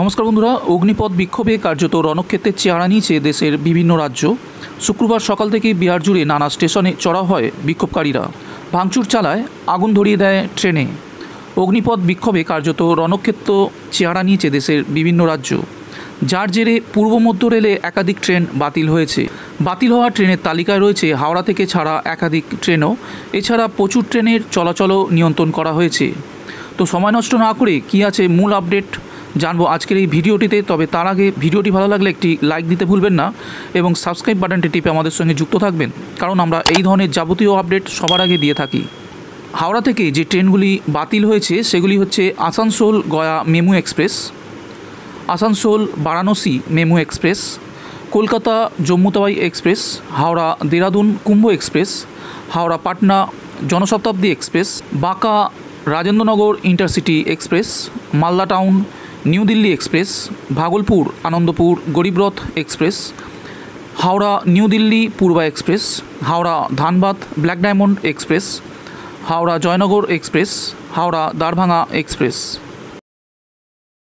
নমস্কার বন্ধুরা অগ্নিপথ বিক্ষোভে কার্যত রণক্ষেত্রের চেহারা নিয়েছে দেশের বিভিন্ন রাজ্য শুক্রবার সকাল থেকে বিহার জুড়ে নানা স্টেশনে চড়া হয় বিক্ষোভকারীরা ভাঙচুর চালায় আগুন ধরিয়ে দেয় ট্রেনে অগ্নিপথ বিক্ষোভে কার্যত রণক্ষেত্র চেহারা নিয়েছে দেশের বিভিন্ন রাজ্য যার জেরে পূর্ব মধ্য রেলে একাধিক ট্রেন বাতিল হয়েছে বাতিল হওয়া ট্রেনের তালিকায় রয়েছে হাওড়া থেকে ছাড়া একাধিক ট্রেনও এছাড়া প্রচুর ট্রেনের চলাচলও নিয়ন্ত্রণ করা হয়েছে তো সময় নষ্ট না করে কী আছে মূল আপডেট জানবো আজকের এই ভিডিওটিতে তবে তার আগে ভিডিওটি ভালো লাগলে একটি লাইক দিতে ভুলবেন না এবং সাবস্ক্রাইব বাটনটি টিপে আমাদের সঙ্গে যুক্ত থাকবেন কারণ আমরা এই ধরনের যাবতীয় আপডেট সবার আগে দিয়ে থাকি হাওড়া থেকে যে ট্রেনগুলি বাতিল হয়েছে সেগুলি হচ্ছে Asansol Gaya MEMU express Asansol Varanasi MEMU express Kolkata Jammu Tawi express Howrah Dehradun Kumbh express Howrah Patna Jan Shatabdi express Banka Rajendranagar intercity express Malda Town New Delhi express Bhagalpur Anandpur Garib Rath express Howrah New Delhi Poorva express Howrah Dhanbad Black Diamond express Howrah Jaynagar express Howrah Darbhanga express